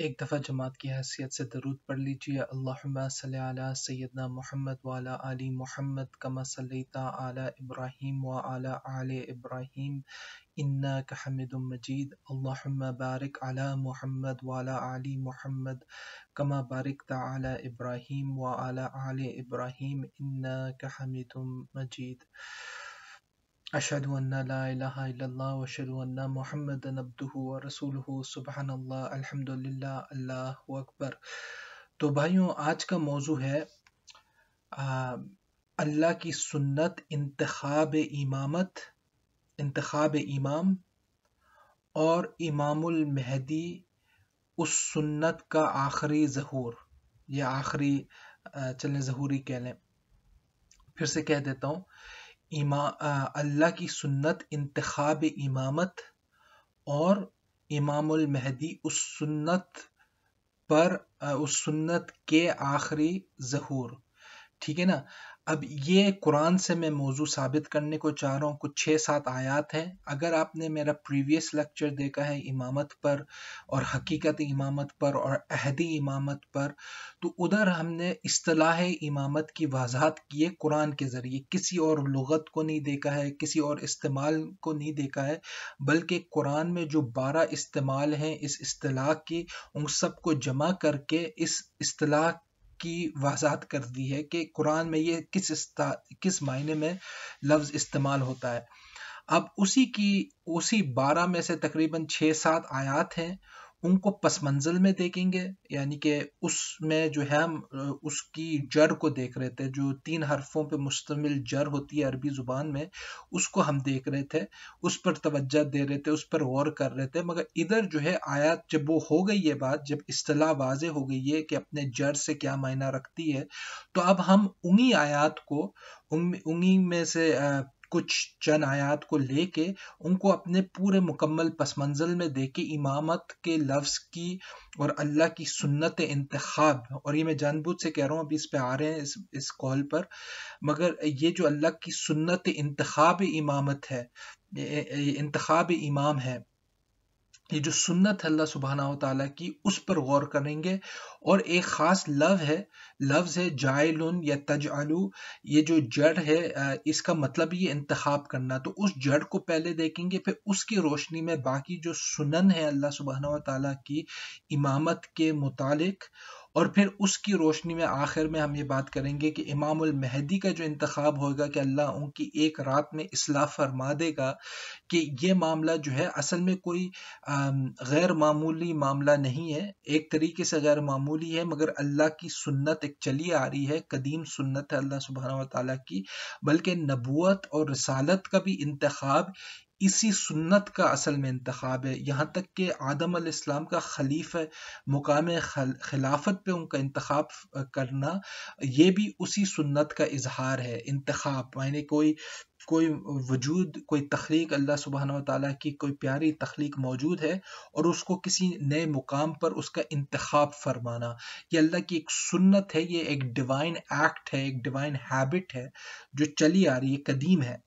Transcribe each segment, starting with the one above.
एक दफ़ा जमात की हैसियत से दरूद पढ़ लीजिए अल्लाह सैदना मोहम्मद वाला अली मोहम्मद कमा सलीता आला इब्राहिम व आला आल इब्राहिम इन्ना कहमद मजीद अल्लाहुम्मा बारिक मोहम्मद वाला अली मोहम्मद कमा बारिक आला इब्राहिम व आला आल इब्राहिम इन्ना कहमद मजीद अशद محمدا عبده ورسوله سبحان الله الحمد لله الله अकबर तो भाइयों आज का मौजू है अल्लाह की सुन्नत इंतखब इमामत इंतखब इमाम और इमामुल महदी उस सुन्नत का आखिरी जहूर या आखिरी चलें जहूरी कह लें फिर से कह देता हूँ इमा अल्लाह की सुन्नत इंतखब इमामत और इमामुल महदी उस सुन्नत पर उस सुन्नत के आखिरी जहूर ठीक है ना अब ये कुरान से मैं मौजू साबित करने को चाह रहा हूँ कुछ छः सात आयात हैं अगर आपने मेरा प्रीवियस लेक्चर देखा है इमामत पर और हकीकत इमामत पर और अहदी इमामत पर तो उधर हमने असलाह इमामत की वजाहत किए कुरान के ज़रिए किसी और लगत को नहीं देखा है किसी और इस्तेमाल को नहीं देखा है बल्कि कुरान में जो बारह इस्तेमाल हैं इस असलाह की उन सबको जमा करके इस असलाह की वजाहत कर दी है कि कुरान में ये किस किस मायने में लफ्ज़ इस्तेमाल होता है अब उसी की उसी बारह में से तकरीबन छः सात आयात हैं उनको पस मंजिल में देखेंगे यानी कि उसमें जो है हम उसकी जड़ को देख रहे थे जो तीन हरफों पे मुश्तमिल जड़ होती है अरबी ज़ुबान में उसको हम देख रहे थे उस पर तवज्जो दे रहे थे उस पर गौर कर रहे थे मगर इधर जो है आयात जब वो हो गई ये बात जब असलाह वाज हो गई है कि अपने जड़ से क्या मायना रखती है तो अब हम उन्हीं आयात को उन्हीं में से कुछ चंद आयात को लेके उनको अपने पूरे मुकम्मल पस मंज़िल में दे के इमामत के लफ्ज़ की और अल्लाह की सुन्नत इंतखब और ये मैं जानबूझ से कह रहा हूँ अभी इस पर आ रहे हैं इस इस कॉल पर मगर ये जो अल्लाह की सुन्नत इंतखब इमामत है इंतखब इमाम है ये जो सुन्नत है अल्लाह सुबहाना तला की उस पर गौर करेंगे और एक ख़ास लव है लफ्ज़ है जायलुन या तज आलू ये जो जड़ है इसका मतलब ये इंतखब करना तो उस जड़ को पहले देखेंगे फिर उसकी रोशनी में बाकी जो सुनन है अल्लाह सुबहाना तला की इमामत के मुतालिक और फिर उसकी रोशनी में आखिर में हम ये बात करेंगे कि इमाम महदी का जो इंतखब होगा कि अल्लाह उनकी एक रात में असलाह फरमा देगा कि ये मामला जो है असल में कोई गैर मामूली मामला नहीं है एक तरीके से गैर मामूली है मगर अल्लाह की सुन्नत एक चली आ रही है कदीम सुन्नत है अल्लाह सुबहाना वाली की बल्कि नबूत और रसालत का भी इंतखब इसी सुन्नत का असल में इंतखब है यहाँ तक कि आदम इस्लाम का खलीफ मुकाम खिलाफत पे उनका इंतखब करना ये भी उसी सुन्नत का इजहार है इंतखब मैंने कोई कोई वजूद कोई तख्लीक अल्लाह सुबहाना ताली की कोई प्यारी तख्लीक मौजूद है और उसको किसी नए मुकाम पर उसका इंतखब फरमाना ये अल्लाह की एक सुन्नत है ये एक डिवाइन एक्ट है एक डिवाइन हैबिट है जो चली आ रही है कदीम है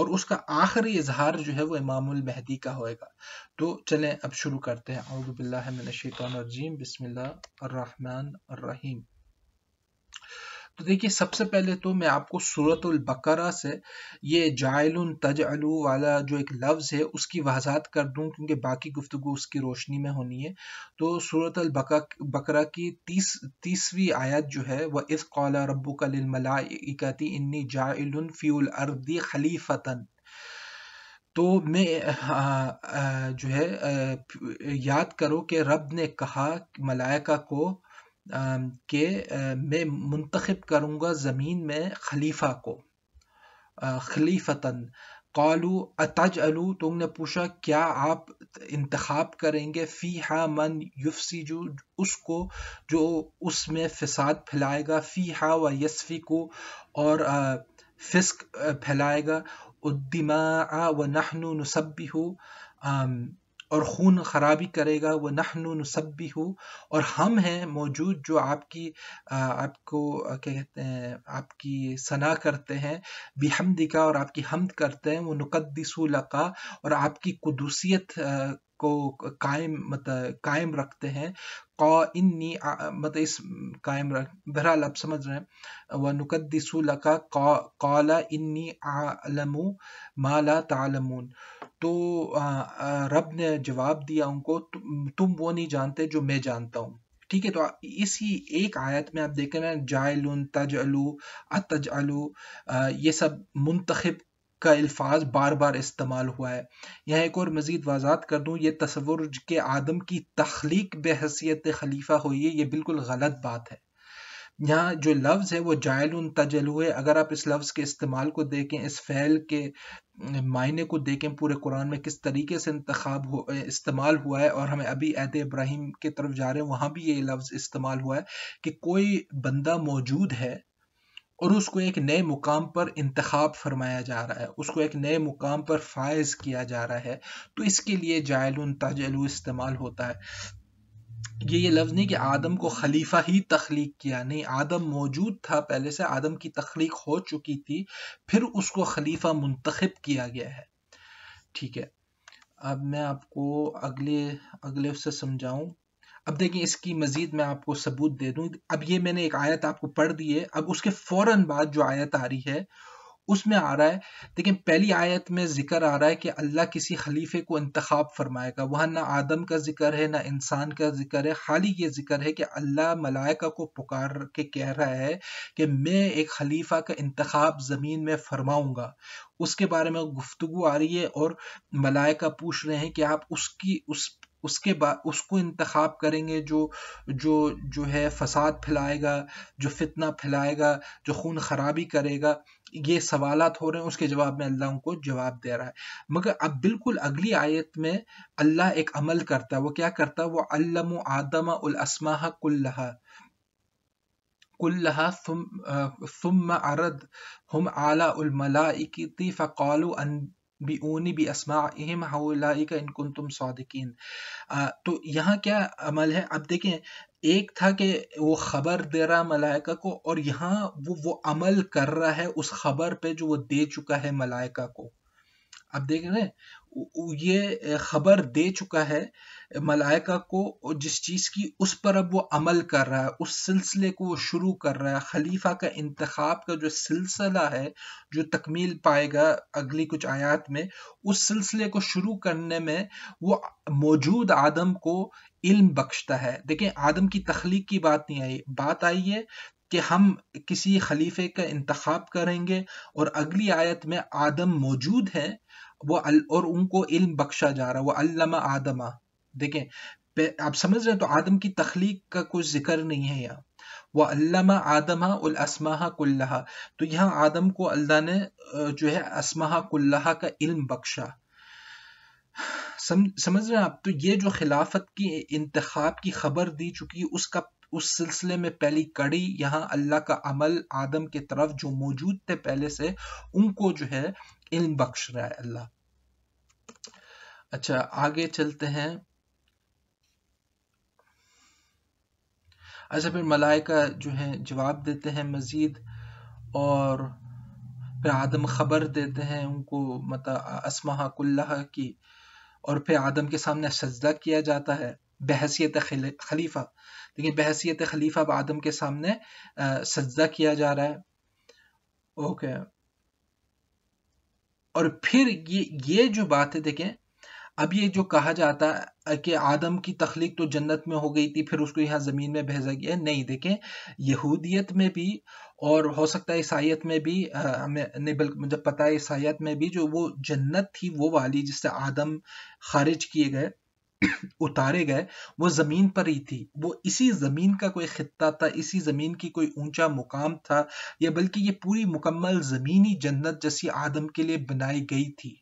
और उसका आखिरी इजहार जो है वो इमाम महदी का होएगा तो चलें अब शुरू करते हैं अबबिल्लाजीम बसमिल्लर रहीम तो देखिए सबसे पहले तो मैं आपको सूरत बकरा से ये तज अलू वाला जो एक लफ्ज़ है उसकी वजाहत कर दूं क्योंकि बाकी गुफ्तु उसकी रोशनी में होनी है तो सूरत बकरा की तीस तीसवीं आयत जो है वह इस कौला रबू का लिलमलाकती इन्नी जायल फ़ील अर्दी खलीफ़ता तो मैं आ, आ, जो है आ, याद करो कि रब ने कहा मलायका को Um, के uh, मैं मुंतखब करूँगा ज़मीन में खलीफा को uh, खलीफतान कालू अतज अलू तुमने पूछा क्या आप इंतखब करेंगे फ़ी हा मन युफसी जो उसको जो उसमें फसाद फैलाएगा फ़ी हा व यसफ़ी को और uh, फिस्क फैलाएगा उद्दिमा व नहनु नसबी हो um, और खून खराबी करेगा वह नहनु भी हो और हम हैं मौजूद जो आपकी आपको क्या कहते हैं आपकी सना करते हैं बिहमदिका और आपकी हमद करते हैं वो नुकदसू लका और आपकी कुदूसियत को कायम मतलब कायम रखते हैं मतलब इस कायम रख बहरहाल आप समझ रहे हैं व लका कौला इन्नी माला तालमून तो रब ने जवाब दिया उनको तुम वो नहीं जानते जो मैं जानता हूँ ठीक है तो इसी एक आयत में आप देख रहे हैं जायलुन तजअलू अतजअलू ये सब मुंतखब का अल्फाज बार बार इस्तेमाल हुआ है यहाँ एक और मज़ीद वाजात कर दूँ ये तस्वुर के आदम की तख्लीक बहसीत खलीफा हुई है ये बिल्कुल गलत बात है यहाँ जो लफ्ज़ है वो जायल तजल हुए अगर आप इस लफ्ज़ के इस्तेमाल को देखें इस फैल के मायने को देखें पूरे कुरान में किस तरीके से इंतखब हो इस्तेमाल हुआ है और हमें अभी अहद इब्राहिम की तरफ जा रहे हैं वहाँ भी ये लफ्ज़ इस्तेमाल हुआ है कि कोई बंदा मौजूद है और उसको एक नए मुकाम पर इंतखब फरमाया जा रहा है उसको एक नए मुकाम पर फायज किया जा रहा है तो इसके लिए जायलुन तजलु इस्तेमाल होता है ये ये लफ्ज़ नहीं कि आदम को खलीफा ही तख्लीक किया नहीं आदम मौजूद था पहले से आदम की तख्लीक हो चुकी थी फिर उसको खलीफा मुंतखब किया गया है ठीक है अब मैं आपको अगले अगले उससे समझाऊं अब देखिए इसकी मजीद मैं आपको सबूत दे दूं अब ये मैंने एक आयत आपको पढ़ दी है अब उसके फौरन बाद जो आयत आ रही है उसमें आ रहा है लेकिन पहली आयत में जिक्र आ रहा है कि अल्लाह किसी खलीफे को इंतखब फरमाएगा वहाँ ना आदम का जिक्र है ना इंसान का जिक्र है खाली ये जिक्र है कि अल्लाह मलायका को पुकार के कह रहा है कि मैं एक खलीफा का इंतखब ज़मीन में फरमाऊँगा उसके बारे में गुफ्तु आ रही है और मलायका पूछ रहे हैं कि आप उसकी उस उसके बाद उसको इंतखब करेंगे जो जो जो है फसाद फैलाएगा जो फितना फैलाएगा जो खून खराबी करेगा ये सवाल हो रहे हैं उसके जवाब में अल्लाह उनको जवाब दे रहा है मगर अब बिल्कुल अगली आयत में अल्लाह एक अमल करता है वो क्या करता है वो अल्लम आदम उलअसमा कुल्ला कुल्लहा सुम अरद हम आला उलमला फ़कालू बिओनी बी असमाम हाउलाई का इनकुन तुम सदकिन तो यहाँ क्या अमल है अब देखें एक था कि वो खबर दे रहा मलाइका को और यहाँ वो वो अमल कर रहा है उस खबर पे जो वो दे चुका है मलाइका को अब देख रहे हैं ये खबर दे चुका है मलाइका को जिस चीज़ की उस पर अब वो अमल कर रहा है उस सिलसिले को वो शुरू कर रहा है खलीफा का इंतखाब का जो सिलसिला है जो तकमील पाएगा अगली कुछ आयात में उस सिलसिले को शुरू करने में वो मौजूद आदम को इल्म बख्शता है देखें आदम की तख्लीक की बात नहीं आई बात आई है कि हम किसी खलीफे का इंतखाब करेंगे और अगली आयत में आदम मौजूद है वो और उनको इल्म बख्शा जा रहा है वो अल्लामा आदमा देखें आप समझ रहे हैं तो आदम की तख्लीक का कुछ जिक्र नहीं है यहाँ वह अल्लामा आदमा उल असमाहा कुल्लाहा तो यहाँ आदम को अल्लाह ने जो है असमाहा कुल्लाहा का इल्म बख्शा सम, समझ रहे हैं आप तो ये जो खिलाफत की इंतखाब की खबर दी चुकी उसका उस सिलसिले में पहली कड़ी यहाँ अल्लाह का अमल आदम के तरफ जो मौजूद थे पहले से उनको जो है इल्म बख्श रहा है अल्लाह अच्छा आगे चलते हैं अच्छा फिर मलाइका जो है जवाब देते हैं मज़ीद और फिर आदम ख़बर देते हैं उनको मतलब असमहा कुल्लाह की और फिर आदम के सामने सजदा किया जाता है बहसीत खलीफा लेकिन बहसीत खलीफा अब आदम के सामने सजदा किया जा रहा है ओके और फिर ये ये जो बात है देखें अब ये जो कहा जाता है कि आदम की तख्लीक तो जन्नत में हो गई थी फिर उसको यहाँ ज़मीन में भेजा गया नहीं देखें यहूदियत में भी और हो सकता है ईसाइत में भी हमें नहीं बल्कि मुझे पता है ईसाइत में भी जो वो जन्नत थी वो वाली जिससे आदम खारिज किए गए उतारे गए वो ज़मीन पर ही थी वो इसी ज़मीन का कोई खत्ता था इसी ज़मीन की कोई ऊंचा मुकाम था या बल्कि ये पूरी मुकम्मल ज़मीनी जन्नत जैसी आदम के लिए बनाई गई थी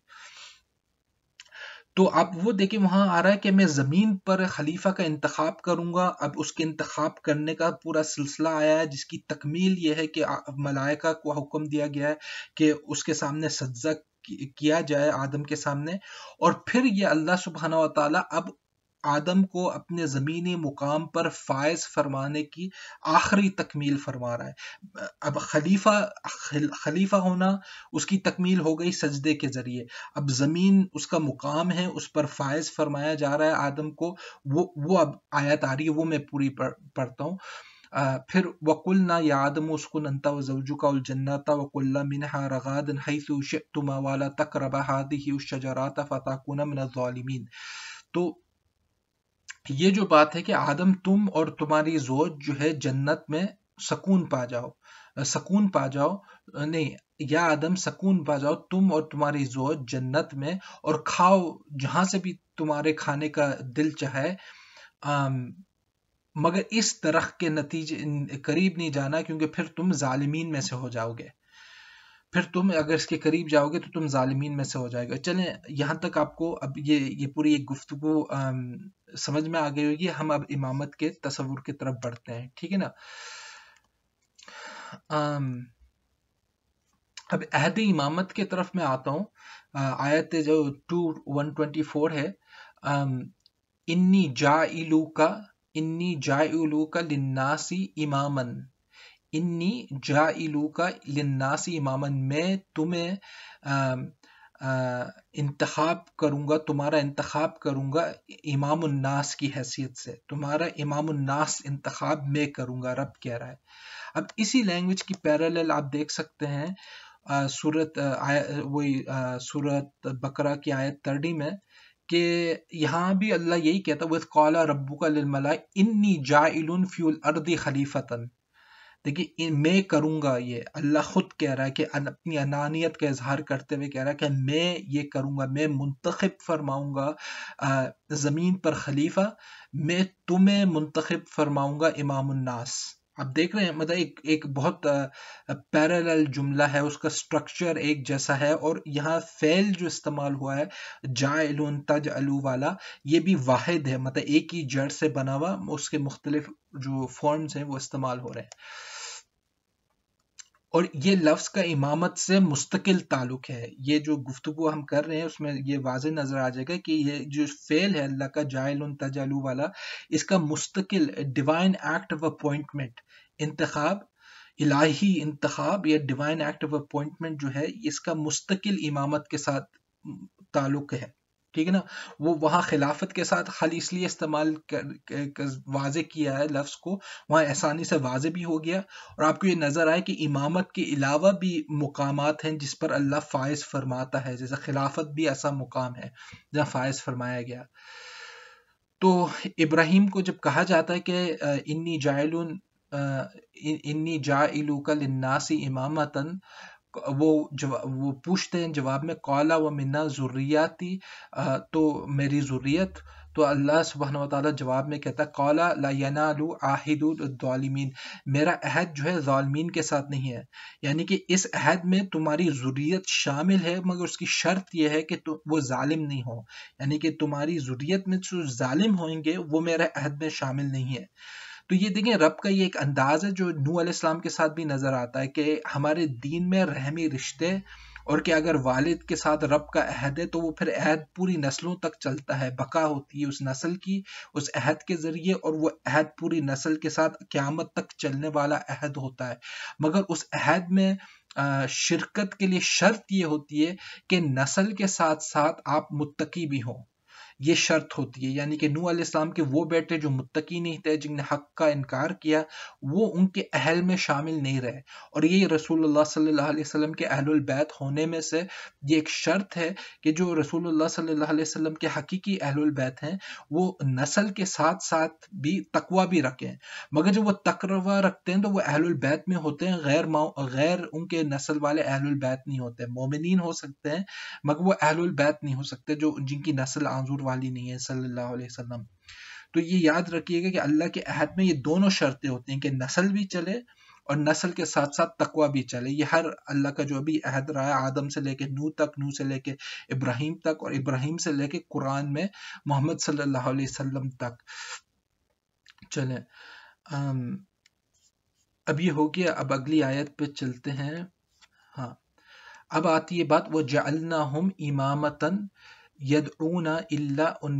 तो आप वो देखिए वहां आ रहा है कि मैं ज़मीन पर खलीफा का इंतखा करूंगा अब उसके इंतखा करने का पूरा सिलसिला आया है जिसकी तकमील यह है कि मलायका को हुक्म दिया गया है कि उसके सामने सज्जा किया जाए आदम के सामने और फिर ये अल्लाह सुबहाना तला अब आदम को अपने ज़मीनी मुकाम पर फायज फरमाने की आखिरी तकमील फरमा रहा है अब खलीफा खल, खलीफा होना उसकी तकमील हो गई सजदे के ज़रिए अब ज़मीन उसका मुकाम है उस पर फायज फरमाया जा रहा है आदम को वो वो अब आयत आ रही है वो मैं पूरी पढ़ पढ़ता हूँ फिर वकुल ना यादम उसकुन अंता वजूका उलजन्नाता वकुल्ला मिनहा रगादन हैसु शितुमा वाला तकरबा हादिही उशजराता न मिन तो ये जो बात है कि आदम तुम और तुम्हारी जोज जो है जन्नत में सकून पा जाओ सकून पा जाओ नहीं या आदम सकून पा जाओ तुम और तुम्हारी जोज जन्नत में और खाओ जहां से भी तुम्हारे खाने का दिल चाहे मगर इस तरह के नतीजे करीब नहीं जाना क्योंकि फिर तुम जालिमीन में से हो जाओगे फिर तुम अगर इसके करीब जाओगे तो तुम जालिमीन में से हो जाएगा चलें यहाँ तक आपको अब ये ये पूरी एक गुफ्तगु समझ में आ गई होगी हम अब इमामत के तस्वुर की तरफ बढ़ते हैं ठीक है ना आम, अब अहद इमामत के तरफ मैं आता हूँ आयत जो टू वन ट्वेंटी फोर है आम, इन्नी जा इलू का इन्नी जा इलू का लिन्नासी इमामन इन्नी जा इलू का लिन्नासी इमामन मैं तुम्हें इंतखब करूँगा तुम्हारा इंतखब करूँगा इमाम उन्नास की हैसियत से तुम्हारा इमाम उन्नास इंतखब मैं करूँगा रब कह रहा है अब इसी लैंग्वेज की पैरल आप देख सकते हैं सूरत वही सूरत बकरा की आयत तर्डी में कि यहाँ भी अल्लाह यही कहता विद कौला रबू का लिलमला इन्नी जाइल फ्यूल अर्दी खलीफतन देखिए मैं करूँगा ये अल्लाह खुद कह रहा है कि अपनी अनानियत का इजहार करते हुए कह रहा है कि मैं ये करूँगा मैं मुंतखब फरमाऊँगा ज़मीन पर खलीफा मैं तुम्हें मुंतखब फरमाऊँगा उन्नास आप देख रहे हैं मतलब एक एक बहुत पैरेलल जुमला है उसका स्ट्रक्चर एक जैसा है और यहाँ फैल जो इस्तेमाल हुआ है जायलून तज अलू वाला ये भी वाहिद है मतलब एक ही जड़ से बना हुआ उसके मुख्तलिफ जो फॉर्म्स हैं वो इस्तेमाल हो रहे हैं और ये लफ्ज़ का इमामत से मुस्तकिल ताल्लुक है ये जो गुफ्तु हम कर रहे हैं उसमें ये वाज नज़र आ जाएगा कि ये जो फेल है अल्लाह का जायल तजालू वाला इसका मुस्तकिल डिवाइन एक्ट ऑफ अपॉइंटमेंट इंतखब इलाही इंतखब या डिवाइन एक्ट ऑफ अपॉइंटमेंट जो है इसका मुस्तकिल इमामत के साथ ताल्लुक है ठीक है ना वो वहाँ खिलाफत के साथ खाली इसलिए इस्तेमाल कर वाजे किया है लफ्ज़ को वहाँ आसानी से वाज भी हो गया और आपको ये नज़र आए कि इमामत के अलावा भी मुकाम हैं जिस पर अल्लाह फ़ायज़ फरमाता है जैसे खिलाफत भी ऐसा मुकाम है जहाँ फ़ायज़ फरमाया गया तो इब्राहिम को जब कहा जाता है कि इन्नी जायलून इन्नी जाइलू नासी इन्नासी इमामतन वो वो पूछते हैं जवाब में कौला व मिन्ना ज़ुर्रियाती तो मेरी ज़ुर्रियत तो अल्लाह सुबह वाली जवाब में कहता कौला लायनालू आहिदालमीन मेरा अहद जो है ालमीन के साथ नहीं है यानी कि इस अहद में तुम्हारी ज़रूरीत शामिल है मगर उसकी शर्त यह है कि वो ालिम नहीं हो यानी कि तुम्हारी ज़रूरीत में जो ालिम होंगे वो मेरा अहद में शामिल नहीं है तो ये देखें रब का ये एक अंदाज है जो नू अलैहिस्सलाम के साथ भी नज़र आता है कि हमारे दीन में रहमी रिश्ते और कि अगर वालिद के साथ रब का अहद है तो वो फिर अहद पूरी नस्लों तक चलता है बका होती है उस नस्ल की उस अहद के ज़रिए और वो अहद पूरी नस्ल के साथ क़्यामत तक चलने वाला अहद होता है मगर उस अहद में शिरकत के लिए शर्त ये होती है कि नस्ल के साथ साथ आप मुत्तकी भी हों ये शर्त होती है यानी कि नू आलाम के वो बेटे जो मुतकी नहीं थे जिनने हक का इनकार किया वो उनके अहल में शामिल नहीं रहे और ये रसूलुल्लाह सल्लल्लाहु अलैहि वसल्लम के अहलुलबैत होने में से ये एक शर्त है कि जो रसूलुल्लाह सल्लल्लाहु अलैहि वसल्लम के हकीकी अहलुलबैत हैं वो नस्ल के साथ साथ भी तकवा भी रखें मगर जब वह तकवा रखते हैं तो वह अहलुलबैत में होते हैं गैर गैर उनके नस्ल वाले अहलुलबैत नहीं होते मोमिन हो सकते हैं मगर वह अहलुलबैत नहीं हो सकते जो जिनकी नस्ल आंजूर वाली नहीं है सल्लल्लाहु अलैहि वसल्लम तो ये याद रखिएगा कि अल्लाह के अहद में ये दोनों शर्तें होती हैं कि नस्ल भी चले और नस्ल के साथ साथ तकवा भी चले ये हर अल्लाह का जो अभी अहद रहा है आदम से लेके नू तक नू से लेके इब्राहिम तक और इब्राहिम से लेके कुरान में मोहम्मद सल्लल्लाहु अलैहि वसल्लम तक चले अब ये हो गया अब अगली आयत पे चलते हैं हाँ अब आती है बात वो जलना हम इमामतन यदूना इल्ला उन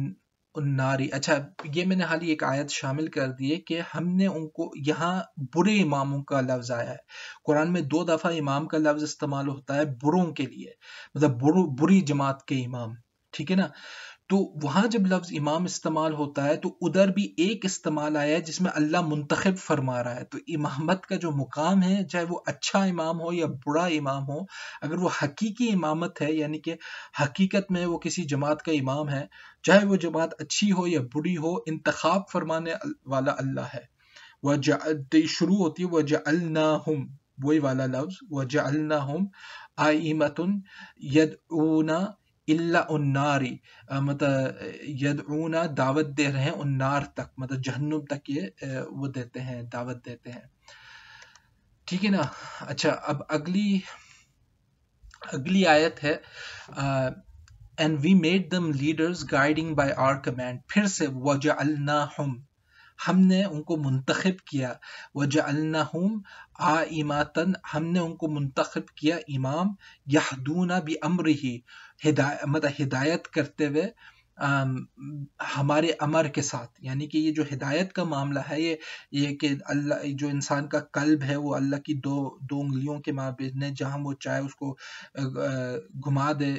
उन्नारी अच्छा ये मैंने हाल ही एक आयत शामिल कर दी है कि हमने उनको यहाँ बुरे इमामों का लफ्ज़ आया है कुरान में दो दफ़ा इमाम का लफ्ज़ इस्तेमाल होता है बुरों के लिए मतलब बुरु बुरी जमात के इमाम ठीक है ना तो वहां जब लफ्ज इमाम इस्तेमाल होता है तो उधर भी एक इस्तेमाल आया है जिसमें अल्लाह मुंतखब फरमा रहा है तो इमामत का जो मुकाम है चाहे वो अच्छा इमाम हो या बुरा इमाम हो अगर वो हकीकी इमामत है यानी कि हकीकत में वो किसी जमात का इमाम है चाहे वो जमात अच्छी हो या बुरी हो इंतखब फरमाने वाला अल्लाह है वह शुरू होती है वह जल्ना हम वही वाला लफ्ज वह आई हम यद ऊना इल्लानारी मतलब ऊना दावत दे रहे हैं उन्नार तक मतलब जहन्नुम तक ये वो देते हैं दावत देते हैं ठीक है ना अच्छा अब अगली अगली आयत है and we made them leaders guiding by our command फिर से अलना हम हमने उनको मुंतखब किया अलना हम आमातन हमने उनको मुंतखब किया इमाम यहदूना भी अम्र ही हिदायत मतलब हिदायत करते हुए Um, हमारे अमर के साथ यानी कि ये जो हिदायत का मामला है ये ये कि अल्लाह जो इंसान का कल्ब है वो अल्लाह की दो दो उंगलियों के माबिजने जहाँ वो चाहे उसको घुमा दे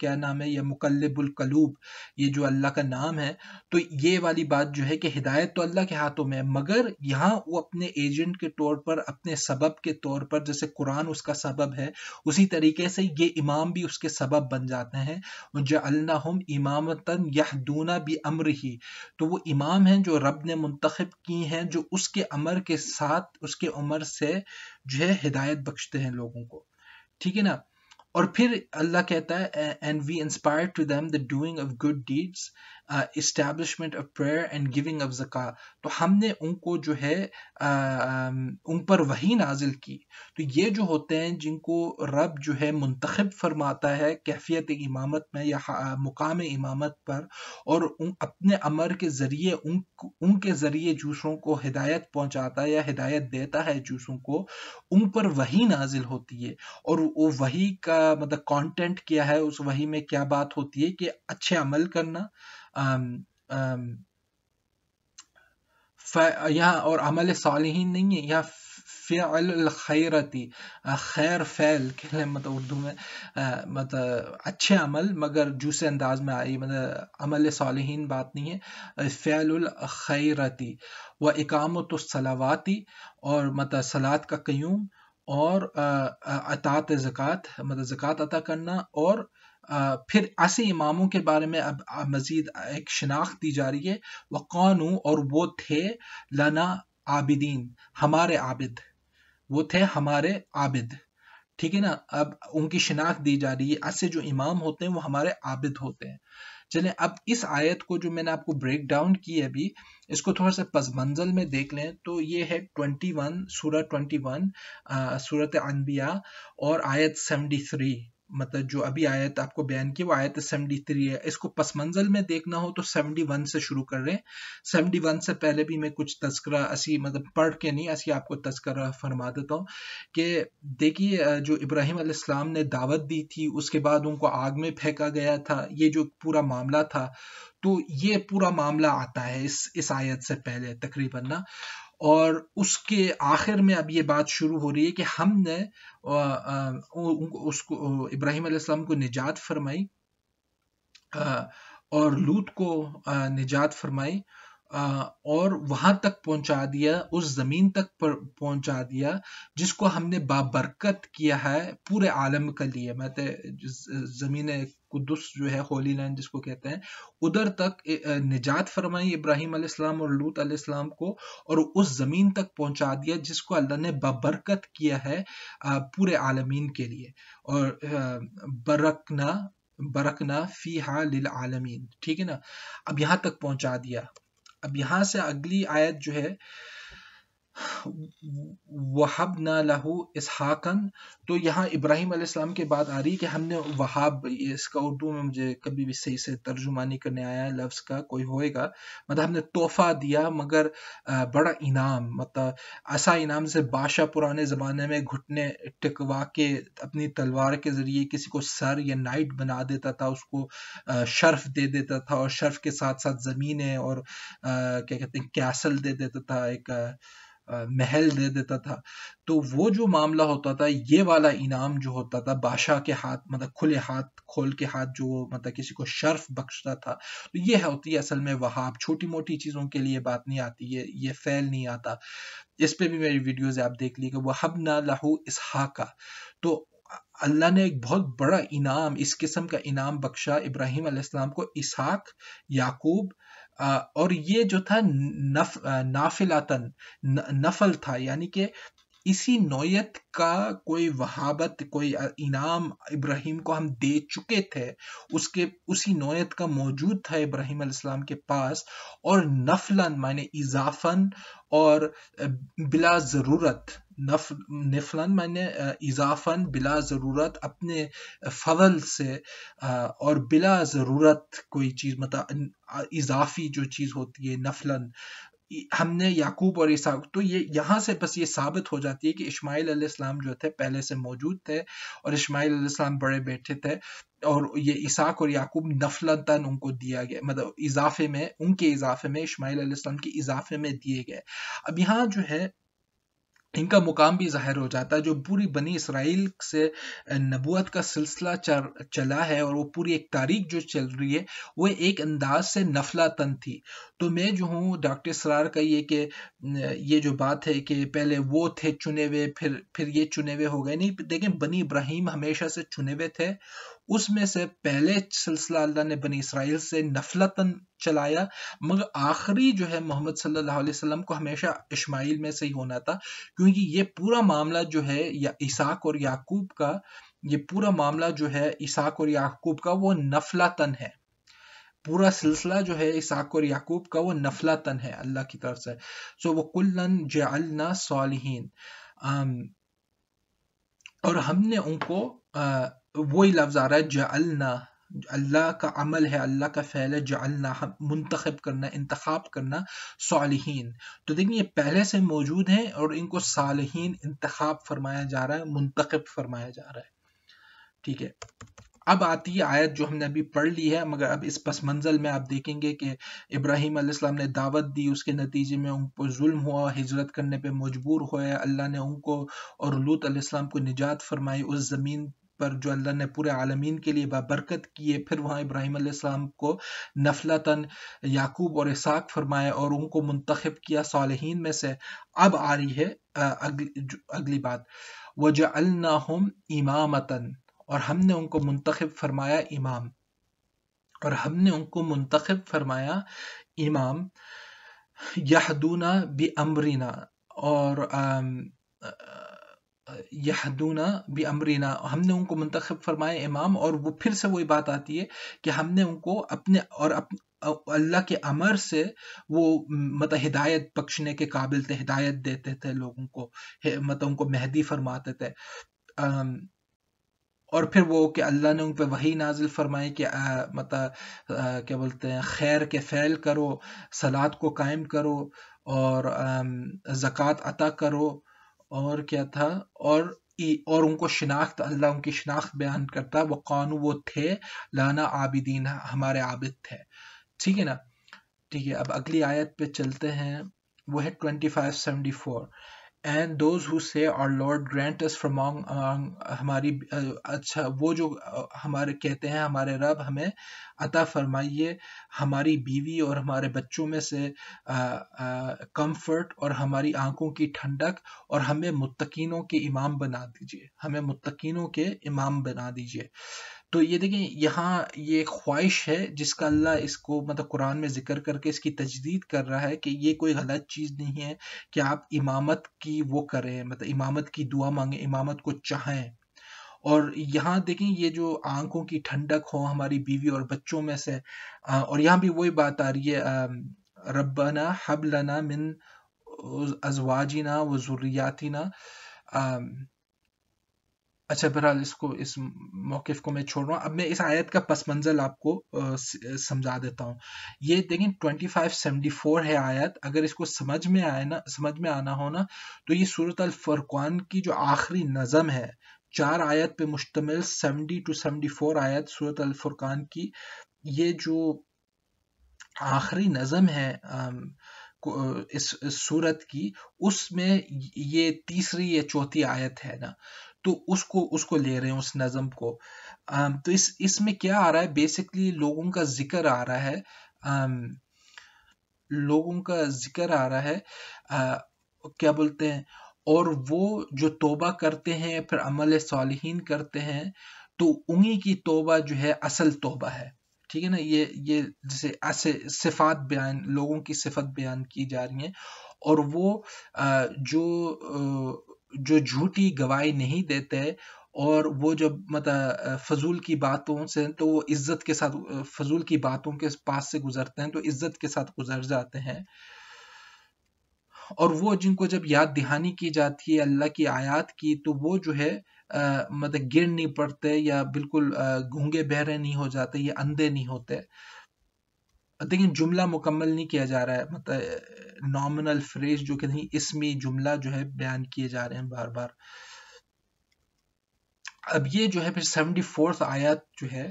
क्या नाम है या मुकलबुलकलूब ये जो अल्लाह का नाम है तो ये वाली बात जो है कि हिदायत तो अल्लाह के हाथों में है मगर यहाँ वो अपने एजेंट के तौर पर अपने सबब के तौर पर जैसे कुरान उसका सबब है उसी तरीके से ये इमाम भी उसके सबब बन जाते हैं जो अल्लाह इमाम इमामतन वसल्लम यहदूना भी अमर ही तो वो इमाम हैं जो रब ने मंतखब की हैं जो उसके अमर के साथ उसके उमर से जो है हिदायत बख्शते हैं लोगों को ठीक है ना और फिर अल्लाह कहता है and we inspired to them the doing of good deeds establishment of prayer and giving of जका तो हमने उनको जो है uh, um, उन पर वही नाजिल की तो ये जो होते हैं जिनको रब जो है मुंतखब फरमाता है कैफियत इमामत में या uh, मुकाम इमामत पर और उन अपने अमर के ज़रिए उन उनके ज़रिए जूसों को हिदायत पहुँचाता है या हिदायत देता है जूसों को उन पर वही नाजिल होती है और वो वही का मतलब कॉन्टेंट क्या है उस वही में क्या बात होती है कि अच्छे अमल करना um, um, यहाँ और अमल सालहीन नहीं है यहाँ फ़िल खैरती खैर फैल लें मतलब उर्दू में मतलब अच्छे अमल मगर जूसे अंदाज में आई मतलब अमल सालहीन बात नहीं है फ़ैल खैरती व इकामत सलावाती और मतलब सलात का क्यूम और अतात ज़क़़त मतलब ज़क़़त अता करना और फिर ऐसे इमामों के बारे में अब मज़ीद एक शनाख्त दी जा रही है वह कौन हूँ और वो थे लना आबिदीन हमारे आबिद वो थे हमारे आबिद ठीक है ना अब उनकी शनाख्त दी जा रही है ऐसे जो इमाम होते हैं वो हमारे आबिद होते हैं चले अब इस आयत को जो मैंने आपको ब्रेक डाउन की है अभी इसको थोड़ा सा पस मंजिल में देख लें तो ये है ट्वेंटी वन 21 ट्वेंटी वन सूरत अनबिया और आयत सेवेंटी थ्री मतलब जो अभी आयत आपको बयान की वो आयत 73 है इसको पस मंजिल में देखना हो तो 71 से शुरू कर रहे हैं 71 से पहले भी मैं कुछ तस्करा असी मतलब पढ़ के नहीं असी आपको तस्करा फरमा देता हूँ कि देखिए जो इब्राहिम अलैहिस्सलाम ने दावत दी थी उसके बाद उनको आग में फेंका गया था ये जो पूरा मामला था तो ये पूरा मामला आता है इस इस आयत से पहले तकरीबन ना और उसके आखिर में अब ये बात शुरू हो रही है कि हमने उसको इब्राहिम अलैहिस्सलाम को निजात फरमाई और लूत को निजात फरमाई और वहां तक पहुंचा दिया उस जमीन तक पहुंचा दिया जिसको हमने बाबरकत किया है पूरे आलम के लिए मैं तो जमीन कुदस जो है होली लैंड जिसको कहते हैं उधर तक निजात फरमाई इब्राहिम अलैहिस्सलाम और लूत अलैहिस्सलाम को और उस ज़मीन तक पहुंचा दिया जिसको अल्लाह ने बबरकत किया है पूरे आलमीन के लिए और बरकना बरकना फ़ी हा लिल आलमीन ठीक है ना अब यहाँ तक पहुंचा दिया अब यहाँ से अगली आयत जो है वहब न लहू इसहाकन तो यहाँ इब्राहिम अलैहिस्सलाम के बाद आ रही कि हमने वहाब इसका उर्दू में मुझे कभी भी सही से तर्जुमा नहीं करने आया है लफ्ज़ का कोई होएगा मतलब हमने तोहफा दिया मगर बड़ा इनाम मतलब ऐसा इनाम से बादशाह पुराने ज़माने में घुटने टिकवा के अपनी तलवार के ज़रिए किसी को सर या नाइट बना देता था उसको शर्फ दे देता था और शर्फ के साथ साथ ज़मीनें और क्या कहते हैं कैसल दे देता था एक महल दे देता था तो वो जो मामला होता था ये वाला इनाम जो होता था बादशाह के हाथ मतलब खुले हाथ खोल के हाथ जो मतलब किसी को शर्फ बख्शता था तो ये होती है असल में वहाब छोटी मोटी चीज़ों के लिए बात नहीं आती ये ये फैल नहीं आता इस पर भी मेरी वीडियोज आप देख लीजिएगा हब ना लाहू हाका तो अल्लाह ने एक बहुत बड़ा इनाम इस किस्म का इनाम बख्शा इब्राहिम को इसहाक याकूब और ये जो था नफ नाफिलातन न, नफल था यानी कि इसी नोयत का कोई वहाबत कोई इनाम इब्राहिम को हम दे चुके थे उसके उसी नोयत का मौजूद था इब्राहिम अलैहिस्सलाम के पास और नफलन माने इजाफन और बिला ज़रूरत नफ नफलन माने इजाफन बिला ज़रूरत अपने फवल से और बिला ज़रूरत कोई चीज़ मतलब इजाफी जो चीज़ होती है नफलन हमने याकूब और इसाक तो ये यहाँ से बस ये साबित हो जाती है कि इसमाइल इस्लाम जो थे पहले से मौजूद थे और इसमाइल इस्लाम बड़े बैठे थे और ये इसाक और याकूब नफलतन उनको दिया गया मतलब इजाफे में उनके इजाफे में इसमाइल इस्लाम के इजाफे में दिए गए अब यहाँ जो है इनका मुकाम भी जाहिर हो जाता है जो पूरी बनी इसराइल से नबूत का सिलसिला चला है और वो पूरी एक तारीख जो चल रही है वो एक अंदाज से नफला तन थी तो मैं जो हूँ डॉक्टर सरार का ये कि ये जो बात है कि पहले वो थे चुने हुए फिर फिर ये चुने हुए हो गए नहीं देखें बनी इब्राहिम हमेशा से चुने हुए थे उसमें से पहले सिलसिला अल्लाह ने बनी इसराइल से नफलतन चलाया मगर आखिरी जो है मोहम्मद सल्लल्लाहु अलैहि वसल्लम को हमेशा इस्माइल में से ही होना था क्योंकि ये पूरा मामला जो है या इसाक और याकूब का ये पूरा मामला जो है इसाक और याकूब का वो नफलातन है पूरा सिलसिला जो है इसाक और याकूब का वो नफलातन है अल्लाह की तरफ से सो वो कुल्लन जलना सालहीन और हमने उनको वही लफ्ज आ रहा है जलना अल्लाह का अमल है अल्लाह का फैल है जलना मुंतखब करना इंतखब करना सालहीन तो देखिए ये पहले से मौजूद हैं और इनको सालहीन इंतखब फरमाया जा रहा है मुंतखब फरमाया जा रहा है ठीक है अब आती है आयत जो हमने अभी पढ़ ली है मगर अब इस पस मंजिल में आप देखेंगे कि इब्राहिम अलैहिस्सलाम ने दावत दी उसके नतीजे में उन पर जुल्म हुआ हिजरत करने पे मजबूर हुए अल्लाह ने उनको और लूत अलैहिस्सलाम को निजात फरमाई उस ज़मीन पर जो अल्लाह ने पूरे आलमीन के लिए बाबरकत किए फिर वहाँ इब्राहिम सलाम को नफलतन याकूब और इसाक फरमाया और उनको मुंतखब किया सालहीन में से अब आ रही है अगली अगली बात वजअलना हम इमामतन और हमने उनको मुंतखब फरमाया इमाम और हमने उनको मुंतखब फरमाया इमाम यहदूना बि अमरीना और आम, आ, यहदूना भी अमरीना हमने उनको मंतखब फरमाए इमाम और वो फिर से वही बात आती है कि हमने उनको अपने और अप, अल्लाह के अमर से वो मत हिदायत बख्शने के काबिल थे हिदायत देते थे लोगों को मत उनको मेहदी फरमाते थे और फिर वो कि अल्लाह ने उन पर वही नाजिल फरमाई कि मत क्या बोलते हैं खैर के फैल करो सलाद को कायम करो और जक़ात अता करो और क्या था और और उनको शिनाख्त अल्लाह उनकी शिनाख्त बयान करता वो कौन वो थे लाना आबिदीन हमारे आबिद थे ठीक है ना ठीक है अब अगली आयत पे चलते हैं वो है twenty five seventy four and those who से और लॉर्ड ग्रांट अस फ्रॉम हमारी अच्छा वो जो हमारे कहते हैं हमारे रब हमें अता फरमाइए हमारी बीवी और हमारे बच्चों में से कम्फर्ट और हमारी आंखों की ठंडक और हमें मुतकीनों के इमाम बना दीजिए हमें मुतकीनों के इमाम बना दीजिए तो ये देखें यहाँ ये ख्वाहिश है जिसका अल्लाह इसको मतलब कुरान में जिक्र करके इसकी तजदीद कर रहा है कि ये कोई गलत चीज़ नहीं है कि आप इमामत की वो करें मतलब इमामत की दुआ मांगें इमामत को चाहें और यहाँ देखें ये जो आंखों की ठंडक हो हमारी बीवी और बच्चों में से और यहाँ भी वही बात आ रही है रबाना हबलना मिन अजवाजीना व ज़ुर्रियातिना अच्छा बहरहाल इसको इस मौक़ को मैं छोड़ रहा हूँ अब मैं इस आयत का पस मंजिल आपको समझा देता हूँ ये देखें 2574 है आयत अगर इसको समझ में आए ना समझ में आना हो ना तो ये सूरत अल फरकान की जो आखिरी नज़म है चार आयत पे मुश्तमिल 70 टू 74 आयत सूरत अल फुरकान की ये जो आखिरी नज़म है इस, इस सूरत की उसमें ये तीसरी या चौथी आयत है ना तो उसको उसको ले रहे हैं उस नज़म को तो इस इसमें क्या आ रहा है बेसिकली लोगों का जिक्र आ रहा है लोगों का जिक्र आ रहा है आ, क्या बोलते हैं और वो जो तोबा करते हैं फिर अमल सालहीन करते हैं तो उन्हीं की तोबा जो है असल तोबा है ठीक है ना ये ये जैसे ऐसे सिफात बयान लोगों की सिफत बयान की जा रही है और वो जो जो झूठी गवाही नहीं देते और वो जब मतलब फजूल की बातों से तो वो इज्जत के साथ फजूल की बातों के पास से गुजरते हैं तो इज्जत के साथ गुजर जाते हैं और वो जिनको जब याद दहानी की जाती है अल्लाह की आयात की तो वो जो है मतलब गिर नहीं पड़ते या बिल्कुल घूंगे बहरे नहीं हो जाते या अंधे नहीं होते लेकिन जुमला मुकम्मल नहीं किया जा रहा है मतलब नॉमिनल फ्रेज जो कि नहीं इसमें जुमला जो है बयान किए जा रहे हैं बार बार अब ये जो है फिर सेवेंटी फोर्थ आयत जो है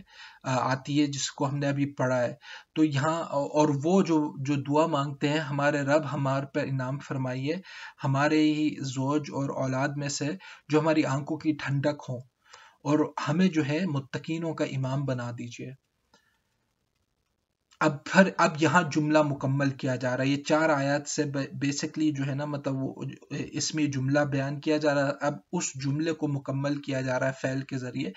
आती है जिसको हमने अभी पढ़ा है तो यहाँ और वो जो जो दुआ मांगते हैं हमारे रब हमारे पर इनाम फरमाइए हमारे ही जोज और औलाद में से जो हमारी आंखों की ठंडक हो और हमें जो है मुतकीनों का इमाम बना दीजिए अब फिर अब यहाँ जुमला मुकम्मल किया जा रहा है ये चार आयत से बेसिकली जो है ना मतलब वो इसमें जुमला बयान किया जा रहा है अब उस जुमले को मुकम्मल किया जा रहा है फैल के ज़रिए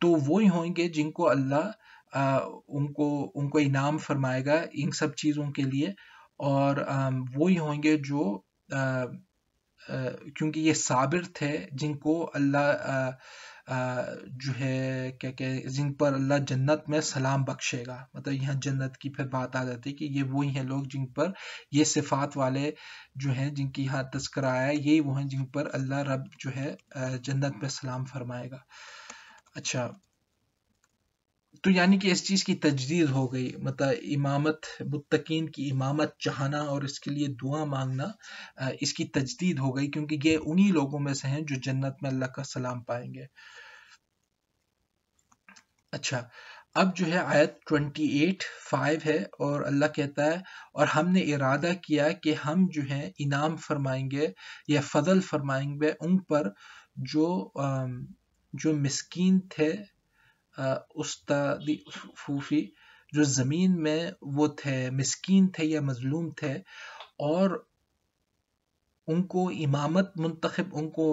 तो वो ही होंगे जिनको अल्लाह उनको उनको इनाम फरमाएगा इन सब चीज़ों के लिए और वही वो ही होंगे जो आ, आ, क्योंकि ये साबिर थे जिनको अल्लाह जो है क्या कह जिन पर अल्लाह जन्नत में सलाम बख्शेगा मतलब यहाँ जन्नत की फिर बात आ जाती है कि ये वही हैं लोग जिन पर ये सिफात वाले जो हैं जिनकी यहाँ तस्करा आया यही वो हैं जिन पर अल्लाह रब जो है जन्नत में सलाम फरमाएगा अच्छा तो यानी कि इस चीज़ की तजदीद हो गई मतलब इमामत मुतकीन की इमामत चाहना और इसके लिए दुआ मांगना इसकी तजदीद हो गई क्योंकि ये उन्हीं लोगों में से हैं जो जन्नत में अल्लाह का सलाम पाएंगे अच्छा अब जो है आयत 28 फाइव है और अल्लाह कहता है और हमने इरादा किया कि हम जो है इनाम फरमाएंगे या फजल फरमाएंगे उन पर जो जो मस्किन थे उस्तादी फूफी जो ज़मीन में वो थे मस्किन थे या मजलूम थे और उनको इमामत मुंतखब उनको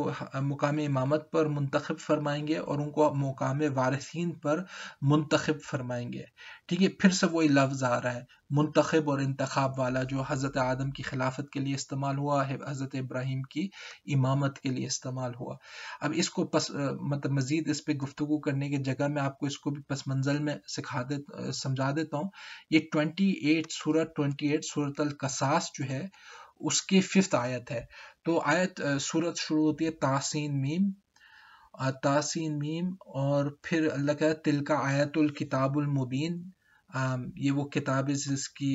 मुकाम इमामत पर मुंतखब फरमाएंगे और उनको मुकाम वारसिन पर मुंतखब फरमाएंगे ठीक है फिर से वही लफ्ज़ आ रहा है मुंतखब और इंतखब वाला जो हज़रत आदम की खिलाफत के लिए इस्तेमाल हुआ है हज़रत इब्राहिम की इमामत के लिए इस्तेमाल हुआ अब इसको पस मतलब मज़ीद इस पर गुफ्तु करने की जगह मैं आपको इसको भी पस मंजिल में सिखा दे समझा देता हूँ ये ट्वेंटी एट सूरत ट्वेंटी एट सूरत अलकसास जो है उसकी फिफ्थ आयत है तो आयत सूरत शुरू होती है तासीन मीम तासीन मीम और फिर अल्लाह का तिलका आयतुल किताबुल मुबीन ये वो किताब है जिसकी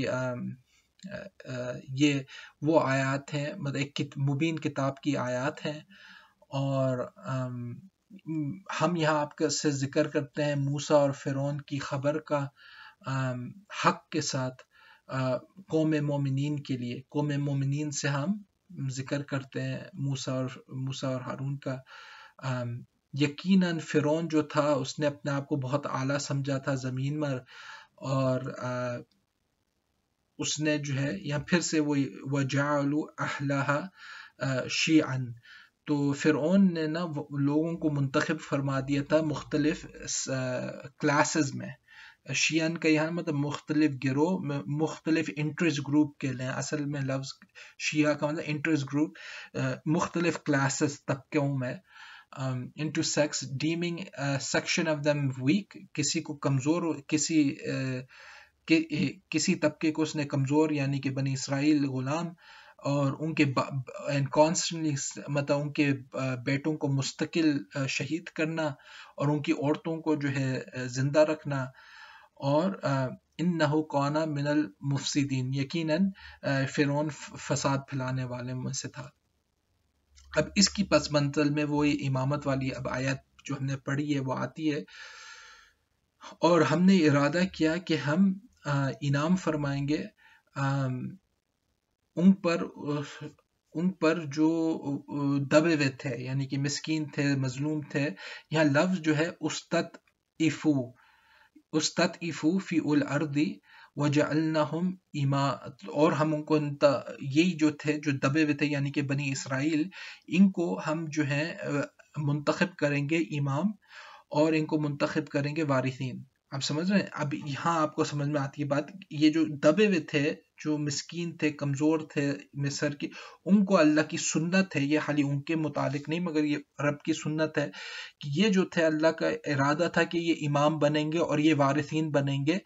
ये वो आयात हैं मतलब एक मुबीन किताब की आयात हैं और हम यहाँ आपके से जिक्र करते हैं मूसा और फिरौन की खबर का हक के साथ कौम मोमिन के लिए कौम मोमिन से हम जिक्र करते हैं मूसा और मूसा और हारून का यकीन फ़िरौन जो था उसने अपने आप को बहुत आला समझा था ज़मीन पर और आ, उसने जो है या फिर से वो वजालू शी अन तो फ़िरौन ने ना लोगों को मुंतखब फरमा दिया था मुख्तलिफ क्लासेस में शियन का यहाँ मतलब मुख्तलिफ गिरोह मुख्तलिफ इंटरेस्ट ग्रुप के लिए असल में लफ्ज़ शिया का मतलब इंटरेस्ट ग्रुप मुख्तलिफ क्लास तबकों में um, into sex, deeming a section of them किसी को कमजोर किसी uh, कि, किसी तबके को उसने कमजोर यानी कि बनी इसराइल गुलाम और उनके एंड कॉन्स्टेंटली मतलब उनके बेटों को मुस्तकिल शहीद करना और उनकी औरतों को जो है जिंदा रखना और इन कौना मिनल मुफ्सिदीन यकीनन फ़िरौन फसाद फैलाने वाले में से था अब इसकी पस मंजिल में वो इमामत वाली अब आयत जो हमने पढ़ी है वो आती है और हमने इरादा किया कि हम इनाम फरमाएंगे उन पर उन पर जो दबे हुए थे यानी कि मस्किन थे मजलूम थे यहाँ लफ्ज़ जो है उस्तत इफ़ू उस्तफ़ू फ़ी उल अर्दी वजअलनाहुम इमा और हम उनको यही जो थे जो दबे हुए थे यानी कि बनी इसराइल इनको हम जो है मुंतखब करेंगे इमाम और इनको मुंतखब करेंगे वारिसीन आप समझ रहे हैं अब यहाँ आपको समझ में आती है बात ये जो दबे हुए थे जो मस्किन थे कमज़ोर थे मिसर के उनको अल्लाह की सुन्नत है ये हाली उनके मुतालिक नहीं मगर ये रब की सुन्नत है कि ये जो थे अल्लाह का इरादा था कि ये इमाम बनेंगे और ये वारिसिन बनेंगे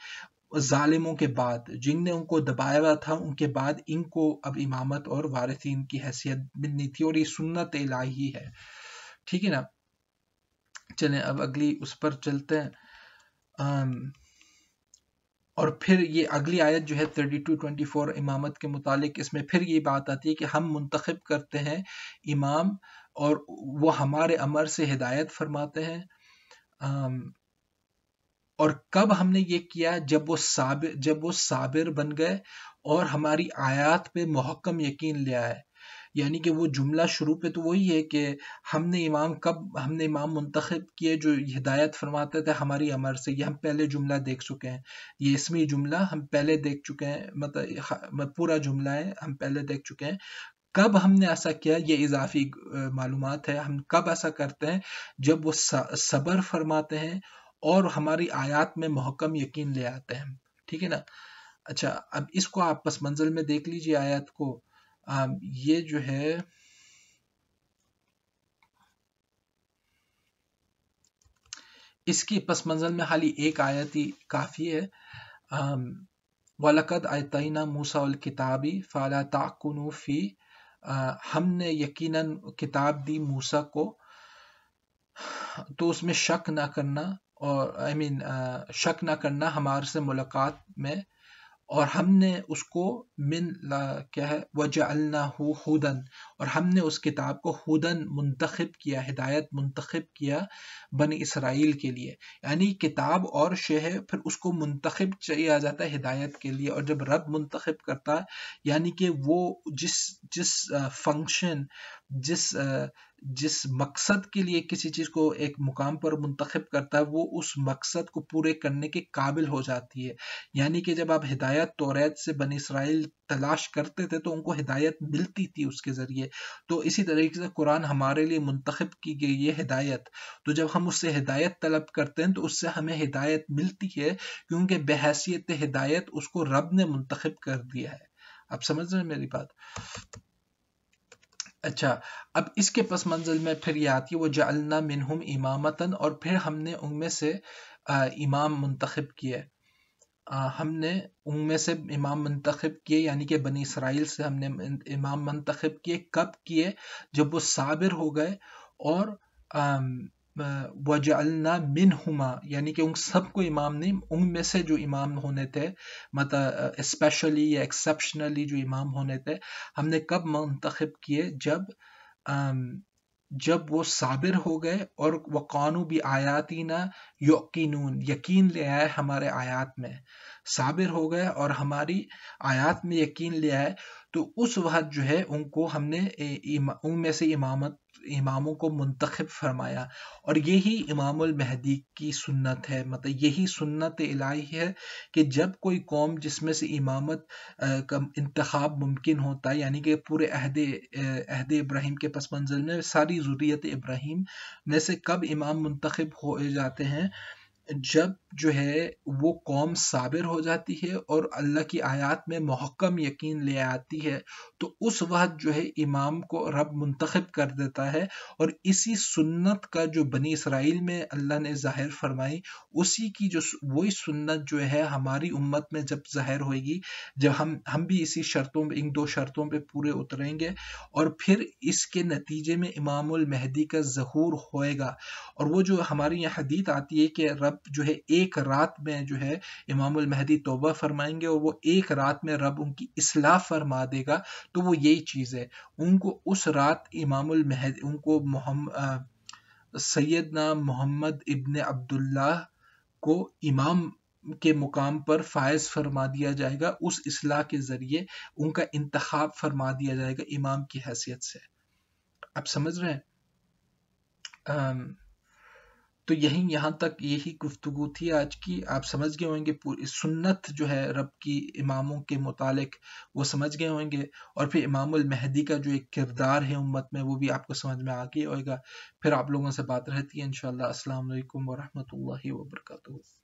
ालिमों के बाद जिनने उनको दबाया हुआ था उनके बाद इनको अब इमामत और वारिसिन की हैसियत मिलनी थी और ये सुन्नत इलाही है ठीक है ना चलें अब अगली उस पर चलते हैं Um, और फिर ये अगली आयत जो है थर्टी टू ट्वेंटी फोर इमामत के मुतालिक इसमें फिर ये बात आती है कि हम मुंतखब करते हैं इमाम और वो हमारे अमर से हिदायत फरमाते हैं um, और कब हमने ये किया जब वो साबिर जब वो साबिर बन गए और हमारी आयात पे मोहक्म यकीन ले आए यानी कि वो जुमला शुरू पे तो वही है कि हमने इमाम कब हमने इमाम मुंतखब किए जो हिदायत फरमाते थे हमारी अमर से ये हम पहले जुमला देख चुके हैं ये इसमी जुमला हम पहले देख चुके हैं मतलब, मतलब पूरा जुमला है हम पहले देख चुके हैं कब हमने ऐसा किया ये इजाफी मालूम है हम कब ऐसा करते हैं जब वो सब्र फरमाते हैं और हमारी आयात में महकम यकीन ले आते हैं ठीक है ना अच्छा अब इसको आप पस मंजिल में देख लीजिए आयत को ये जो है इसकी पस मंजिल में हाली एक आयत ही काफ़ी है वलकद आतना मूसा किताबी फ़ाला ताकुनूफ़ी हमने यकीनन किताब दी मूसा को तो उसमें शक ना करना और आई I मीन mean, शक ना करना हमारे से मुलाकात में और हमने उसको मिन ला क्या है वजअलना हुदन और हमने उस किताब को हुदन मुंतखब किया हिदायत मुंतखब किया बन इसराइल के लिए यानी किताब और शे है फिर उसको मुंतखब किया जाता है हिदायत के लिए और जब रब मुंतखब करता है यानी कि वो जिस जिस फंक्शन जिस जिस मकसद के लिए किसी चीज़ को एक मुकाम पर मुंतखब करता है वो उस मकसद को पूरे करने के काबिल हो जाती है यानी कि जब आप हिदायत तोरेत से बन इसराइल तलाश करते थे तो उनको हिदायत मिलती थी उसके ज़रिए तो इसी तरीके से कुरान हमारे लिए मुंतखब की गई है हिदायत तो जब हम उससे हिदायत तलब करते हैं तो उससे हमें हिदायत मिलती है क्योंकि बहसीत हिदायत उसको रब ने मुंतखब कर दिया है आप समझ रहे हैं मेरी बात अच्छा अब इसके पस मंजिल में फिर ये आती है वो जालना मिनहुम इमामतन और फिर हमने उनमें से आ, इमाम मुंतखब किया हमने उनमें से इमाम मंतखब किए यानी कि बनी इसराइल से हमने इमाम मंतखब किए कब किए जब वो साबिर हो गए और वजअलना मिन हुमा यानी कि उन सबको इमाम नहीं उनमें से जो इमाम होने थे मतलब इस्पेशली या एक्सेप्शनली जो इमाम होने थे हमने कब मंतखब किए जब जब वो साबिर हो गए और वह कानू भी आयाती ना यकीनून यकीन ले आए हमारे आयात में साबिर हो गए और हमारी आयात में यकीन ले आए तो उस वक्त जो है उनको हमने उनमें से इमामत इमामों को मुंतखब फरमाया और यही इमामुल महदी की सुन्नत है मतलब यही सुन्नत इलाही है कि जब कोई कौम जिसमें से इमामत का इंतखब मुमकिन होता है यानी कि पूरे अहद अहद इब्राहिम के पस मंजिल में सारी ज़रूरीत इब्राहिम में से कब इमाम मुंतखब हो जाते हैं जब जो है वो कौम साबिर हो जाती है और अल्लाह की आयात में महकम यकीन ले आती है तो उस वक्त जो है इमाम को रब मुंतखब कर देता है और इसी सुन्नत का जो बनी इसराइल में अल्लाह ने ज़ाहिर फरमाई उसी की जो वही सुन्नत जो है हमारी उम्मत में जब ज़ाहिर होगी जब हम हम भी इसी शर्तों इन दो शर्तों पर पूरे उतरेंगे और फिर इसके नतीजे में इमाम महदी का जहूर होएगा और वो जो हमारी यहाँ हदीत आती है कि रब रब जो है एक रात में जो है इमाम महदी तोबा फरमाएंगे और वो एक रात में रब उनकी असलाह फरमा देगा तो वो यही चीज़ है उनको उस रात इमाम उनको मोहम्मद ना मोहम्मद इब्न अब्दुल्ला को इमाम के मुकाम पर फायज फरमा दिया जाएगा उस असलाह के ज़रिए उनका इंतखब फरमा दिया जाएगा इमाम की हैसियत से आप समझ रहे हैं तो यहीं यहाँ तक यही गुफ्तु थी आज की आप समझ गए होंगे पूरी सुन्नत जो है रब की इमामों के मुतालिक वो समझ गए होंगे और फिर इमामुल महदी का जो एक किरदार है उम्मत में वो भी आपको समझ में आ गया होगा फिर आप लोगों से बात रहती है इन शाला वरहमत वरहमल वर्का